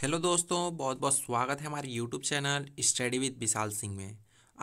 hello दोस्तों बहुत बहुत स्वागत है हमारे YouTube channel study with Vishal Singh में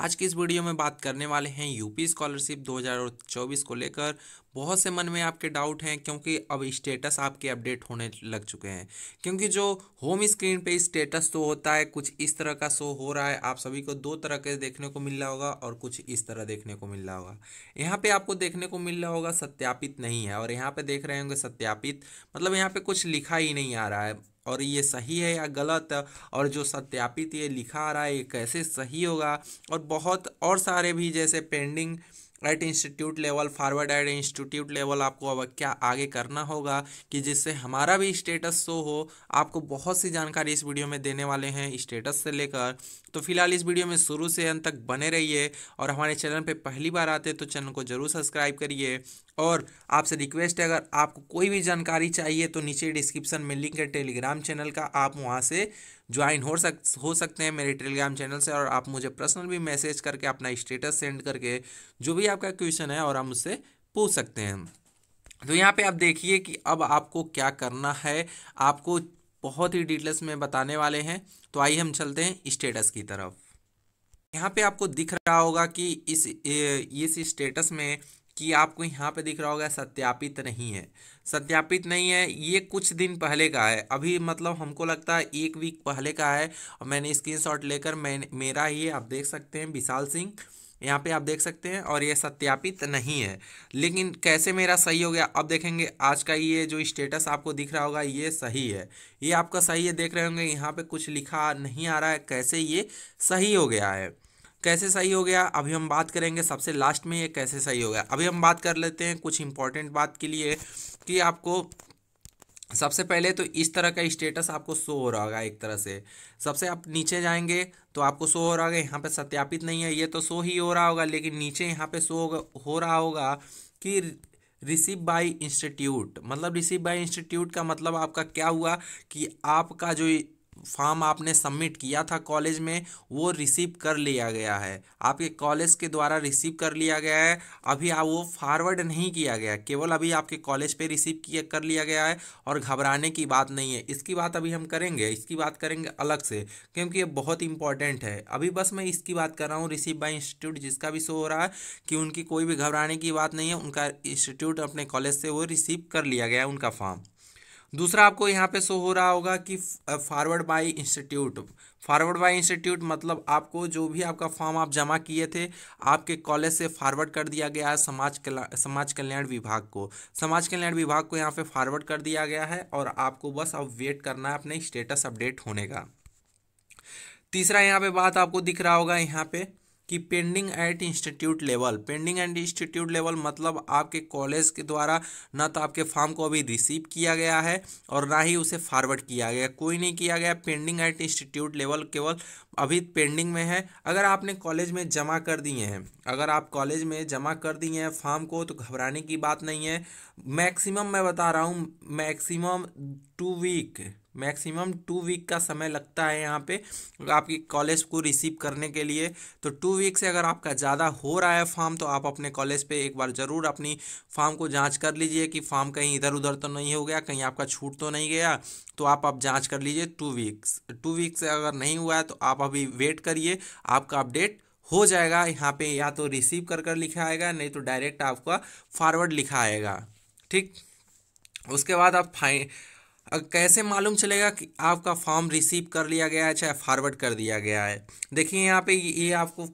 आज की इस वीडियो में बात करने वाले हैं यूपी स्कॉलरशिप 2024 को लेकर बहुत से मन में आपके डाउट हैं क्योंकि अब स्टेटस आपके अपडेट होने लग चुके हैं क्योंकि जो होम स्क्रीन पे स्टेटस तो होता है कुछ इस तरह का शो हो रहा है आप सभी को दो तरह के देखने को मिल रहा होगा और कुछ इस तरह देखने को मिल रहा होगा यहाँ पे आपको देखने को मिल रहा होगा सत्यापित नहीं है और यहाँ पे देख रहे होंगे सत्यापित मतलब यहाँ पे कुछ लिखा ही नहीं आ रहा है और ये सही है या गलत और जो सत्यापित ये लिखा आ रहा है ये कैसे सही होगा और बहुत और सारे भी जैसे pending right institute level forwarded institute level आपको अब क्या आगे करना होगा कि जिससे हमारा भी स्टेटस शो हो आपको बहुत सी जानकारी इस वीडियो में देने वाले हैं स्टेटस से लेकर तो फिलहाल इस वीडियो में शुरू से अंत तक बने रहिए और हमारे चैनल पर पहली बार आते तो चैनल को ज़रूर सब्सक्राइब करिए और आपसे रिक्वेस्ट है अगर आपको कोई भी जानकारी चाहिए तो नीचे डिस्क्रिप्शन में लिंक है टेलीग्राम चैनल का आप वहाँ से ज्वाइन हो सक हो सकते हैं मेरे टेलीग्राम चैनल से और आप मुझे पर्सनल भी मैसेज करके अपना स्टेटस सेंड करके जो भी आपका क्वेश्चन है और हम उससे पूछ सकते हैं तो यहाँ पे आप देखिए कि अब आपको क्या करना है आपको बहुत ही डिटेल्स में बताने वाले हैं तो आइए हम चलते हैं स्टेटस की तरफ यहाँ पे आपको दिख रहा होगा कि इस इस स्टेटस में कि आपको यहाँ पे दिख रहा होगा सत्यापित नहीं है सत्यापित नहीं है ये कुछ दिन पहले का है अभी मतलब हमको लगता है एक वीक पहले का है और मैंने स्क्रीनशॉट लेकर मैं मेरा ही आप देख सकते हैं विशाल सिंह यहाँ पे आप देख सकते हैं और ये सत्यापित नहीं है लेकिन कैसे मेरा सही हो गया अब देखेंगे आज का ये जो स्टेटस आपको दिख रहा होगा ये सही है ये आपका सही है देख रहे होंगे यहाँ पर कुछ लिखा नहीं आ रहा है कैसे ये सही हो गया है कैसे सही हो गया अभी हम बात करेंगे सबसे लास्ट में ये कैसे सही हो गया अभी हम बात कर लेते हैं कुछ इंपॉर्टेंट बात के लिए कि आपको सबसे पहले तो इस तरह का स्टेटस आपको शो हो रहा होगा एक तरह से सबसे आप नीचे जाएंगे तो आपको शो हो रहा होगा यहाँ पे सत्यापित नहीं है ये तो शो ही हो रहा होगा लेकिन नीचे यहाँ पे शो हो रहा होगा कि रिसीव बाय इंस्टीट्यूट मतलब रिसीव बाय इंस्टीट्यूट का मतलब आपका क्या हुआ कि आपका जो फॉर्म आपने सबमिट किया था कॉलेज में वो रिसीव कर लिया गया है आपके कॉलेज के द्वारा रिसीव कर लिया गया है अभी आप वो फॉरवर्ड नहीं किया गया केवल अभी आपके कॉलेज पे रिसीव किया कर लिया गया है और घबराने की बात नहीं है इसकी बात अभी हम करेंगे इसकी बात करेंगे अलग से क्योंकि ये बहुत इंपॉर्टेंट है अभी बस मैं इसकी बात कर रहा हूँ रिसीव बाई इंस्टीट्यूट जिसका भी शो हो रहा है कि उनकी कोई भी घबराने की बात नहीं है उनका इंस्टीट्यूट अपने कॉलेज से वो रिसीव कर लिया गया है उनका फॉर्म दूसरा आपको यहाँ पे शो हो रहा होगा कि forward by institute forward by institute मतलब आपको जो भी आपका फॉर्म आप जमा किए थे आपके कॉलेज से फॉरवर्ड कर दिया गया है समाज कला समाज कल्याण विभाग को समाज कल्याण विभाग को यहाँ पे फॉरवर्ड कर दिया गया है और आपको बस अब वेट करना है अपने स्टेटस अपडेट होने का तीसरा यहाँ पे बात आपको दिख रहा होगा यहाँ पे कि pending at institute level pending at institute level मतलब आपके कॉलेज के द्वारा ना तो आपके फॉर्म को अभी रिसीव किया गया है और ना ही उसे फॉरवर्ड किया गया कोई नहीं किया गया पेंडिंग एट इंस्टीट्यूट लेवल केवल अभी पेंडिंग में है अगर आपने कॉलेज में जमा कर दिए हैं अगर आप कॉलेज में जमा कर दिए हैं फॉर्म को तो घबराने की बात नहीं है मैक्सिमम मैं बता रहा हूँ maximum two week maximum two week का समय लगता है यहाँ पे आपकी कॉलेज को रिसीव करने के लिए तो टू वीक से अगर आपका ज़्यादा हो रहा है फॉर्म तो आप अपने कॉलेज पे एक बार ज़रूर अपनी फॉर्म को जांच कर लीजिए कि फॉर्म कहीं इधर उधर तो नहीं हो गया कहीं आपका छूट तो नहीं गया तो आप अब जाँच कर लीजिए टू वीक्स टू वीक से अगर नहीं हुआ है तो आप अभी वेट करिए आपका अपडेट हो जाएगा यहाँ पर या तो रिसीव कर कर लिखा आएगा नहीं तो डायरेक्ट आपका फॉरवर्ड लिखा आएगा ठीक उसके बाद आप फाइन कैसे मालूम चलेगा कि आपका फॉर्म रिसीव कर लिया गया है चाहे फॉरवर्ड कर दिया गया है देखिए यहाँ पे ये आपको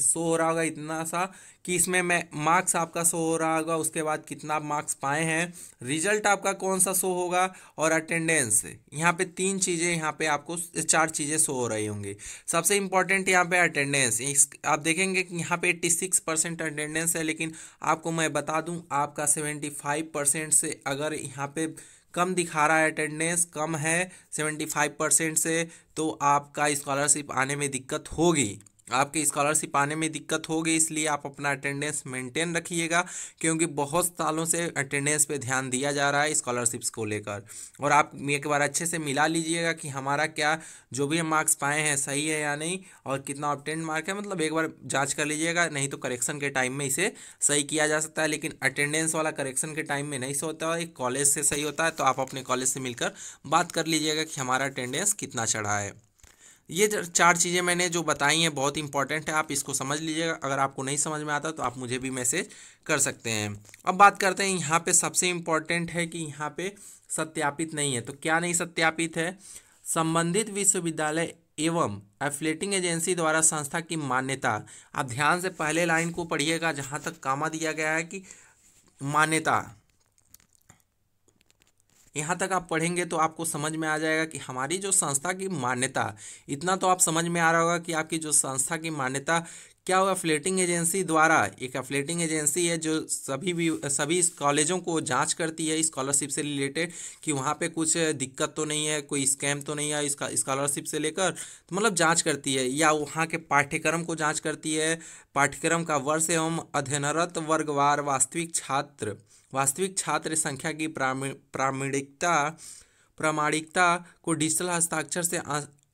शो हो रहा होगा इतना सा कि इसमें मैं मार्क्स आपका शो हो रहा होगा उसके बाद कितना मार्क्स पाए हैं रिजल्ट आपका कौन सा शो होगा और अटेंडेंस यहाँ पे तीन चीज़ें यहाँ पे आपको चार चीज़ें शो हो रही होंगी सबसे इम्पॉर्टेंट यहाँ पे अटेंडेंस आप देखेंगे कि यहाँ पे एट्टी सिक्स परसेंट अटेंडेंस है लेकिन आपको मैं बता दूँ आपका सेवेंटी फाइव परसेंट से अगर यहाँ पे कम दिखा रहा है अटेंडेंस कम है सेवेंटी फाइव परसेंट से तो आपका स्कॉलरशिप आने में दिक्कत होगी आपकी स्कॉलरशिप पाने में दिक्कत होगी इसलिए आप अपना अटेंडेंस मेंटेन रखिएगा क्योंकि बहुत सालों से अटेंडेंस पे ध्यान दिया जा रहा है स्कॉलरशिप्स को लेकर और आप एक बार अच्छे से मिला लीजिएगा कि हमारा क्या जो भी हम मार्क्स पाए हैं सही है या नहीं और कितना ऑप्टेंट मार्क है मतलब एक बार जाँच कर लीजिएगा नहीं तो करेक्शन के टाइम में इसे सही किया जा सकता है लेकिन अटेंडेंस वाला करेक्शन के टाइम में नहीं होता है कॉलेज से सही होता है तो आप अपने कॉलेज से मिलकर बात कर लीजिएगा कि हमारा अटेंडेंस कितना चढ़ा है ये चार चीज़ें मैंने जो बताई हैं बहुत इंपॉर्टेंट है आप इसको समझ लीजिएगा अगर आपको नहीं समझ में आता तो आप मुझे भी मैसेज कर सकते हैं अब बात करते हैं यहाँ पे सबसे इम्पॉर्टेंट है कि यहाँ पे सत्यापित नहीं है तो क्या नहीं सत्यापित है संबंधित विश्वविद्यालय एवं एफलेटिंग एजेंसी द्वारा संस्था की मान्यता आप ध्यान से पहले लाइन को पढ़िएगा जहाँ तक कामा दिया गया है कि मान्यता यहाँ तक आप पढ़ेंगे तो आपको समझ में आ जाएगा कि हमारी जो संस्था की मान्यता इतना तो आप समझ में आ रहा होगा कि आपकी जो संस्था की मान्यता क्या हुआ फ्लेटिंग एजेंसी द्वारा एक अफ्लेटिंग एजेंसी है जो सभी भी सभी कॉलेजों को जांच करती है स्कॉलरशिप से रिलेटेड कि वहाँ पे कुछ दिक्कत तो नहीं है कोई स्कैम तो नहीं है इसका स्कॉलरशिप से लेकर तो मतलब जांच करती है या वहाँ के पाठ्यक्रम को जांच करती है पाठ्यक्रम का वर्ष एवं अध्ययनरत वर्गवार वास्तविक छात्र वास्तविक छात्र संख्या की प्रामाणिकता प्रामाणिकता को डिजिटल हस्ताक्षर से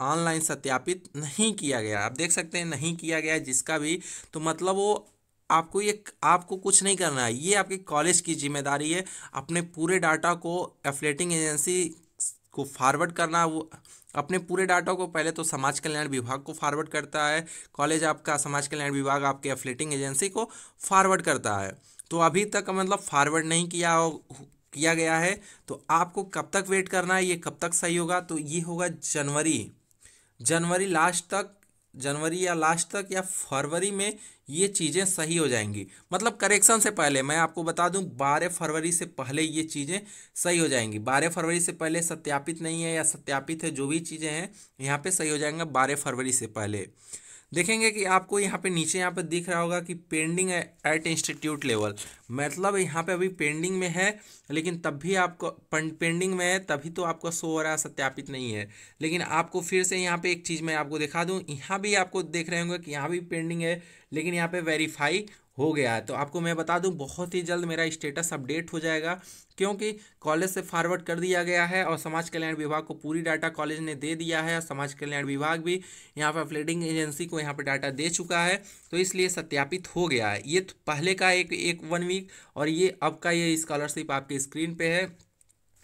ऑनलाइन सत्यापित नहीं किया गया आप देख सकते हैं नहीं किया गया जिसका भी तो मतलब वो आपको ये आपको कुछ नहीं करना है ये आपके कॉलेज की जिम्मेदारी है अपने पूरे डाटा को एफलेटिंग एजेंसी को फॉरवर्ड करना वो अपने पूरे डाटा को पहले तो समाज कल्याण विभाग को फॉरवर्ड करता है कॉलेज आपका समाज कल्याण विभाग आपके एफलेटिंग एजेंसी को फॉरवर्ड करता है तो अभी तक मतलब फॉरवर्ड नहीं किया किया गया है तो आपको कब तक वेट करना है ये कब तक सही होगा तो ये होगा जनवरी जनवरी लास्ट तक जनवरी या लास्ट तक या फरवरी में ये चीज़ें सही हो जाएंगी मतलब करेक्शन से पहले मैं आपको बता दूं बारह फरवरी से पहले ये चीज़ें सही हो जाएंगी बारह फरवरी से पहले सत्यापित नहीं है या सत्यापित है जो भी चीज़ें हैं यहाँ पे सही हो जाएंगे बारह फरवरी से पहले देखेंगे कि आपको यहाँ पे नीचे यहाँ पे दिख रहा होगा कि पेंडिंग है एट इंस्टीट्यूट लेवल मतलब यहाँ पे अभी पेंडिंग में है लेकिन तब भी आपको पेंडिंग में है तभी तो आपका सो हो रहा सत्यापित नहीं है लेकिन आपको फिर से यहाँ पे एक चीज़ मैं आपको दिखा दूँ यहाँ भी आपको देख रहे होंगे कि यहाँ भी पेंडिंग है लेकिन यहाँ पे वेरीफाई हो गया है तो आपको मैं बता दूं बहुत ही जल्द मेरा स्टेटस अपडेट हो जाएगा क्योंकि कॉलेज से फॉरवर्ड कर दिया गया है और समाज कल्याण विभाग को पूरी डाटा कॉलेज ने दे दिया है और समाज कल्याण विभाग भी यहाँ पर फ्लेडिंग एजेंसी को यहाँ पर डाटा दे चुका है तो इसलिए सत्यापित हो गया है ये तो पहले का एक एक वन वीक और ये अब का ये स्कॉलरशिप आपके स्क्रीन पर है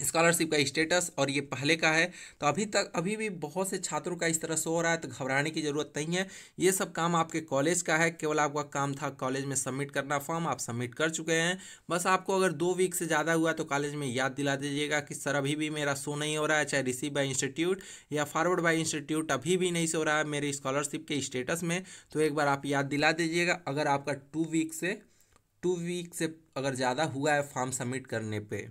स्कॉलरशिप का स्टेटस और ये पहले का है तो अभी तक अभी भी बहुत से छात्रों का इस तरह से हो रहा है तो घबराने की ज़रूरत नहीं है ये सब काम आपके कॉलेज का है केवल आपका काम था कॉलेज में सबमिट करना फॉर्म आप सबमिट कर चुके हैं बस आपको अगर दो वीक से ज़्यादा हुआ तो कॉलेज में याद दिला दीजिएगा कि सर अभी भी मेरा शो नहीं हो रहा है चाहे रिसीव बाई इंस्टीट्यूट या फॉरवर्ड बाई इंस्टीट्यूट अभी भी नहीं सो रहा है मेरे स्कॉलरशिप के स्टेटस में तो एक बार आप याद दिला दीजिएगा अगर आपका टू वीक से टू वीक से अगर ज़्यादा हुआ है फॉर्म सबमिट करने पर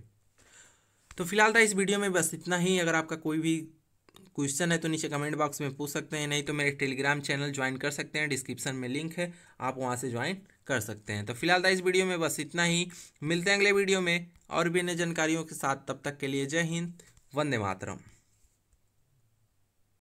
तो फिलहाल था इस वीडियो में बस इतना ही अगर आपका कोई भी क्वेश्चन है तो नीचे कमेंट बॉक्स में पूछ सकते हैं नहीं तो मेरे टेलीग्राम चैनल ज्वाइन कर सकते हैं डिस्क्रिप्शन में लिंक है आप वहाँ से ज्वाइन कर सकते हैं तो फिलहाल था इस वीडियो में बस इतना ही मिलते हैं अगले वीडियो में और भी अन्य जानकारियों के साथ तब तक के लिए जय हिंद वंदे मातरम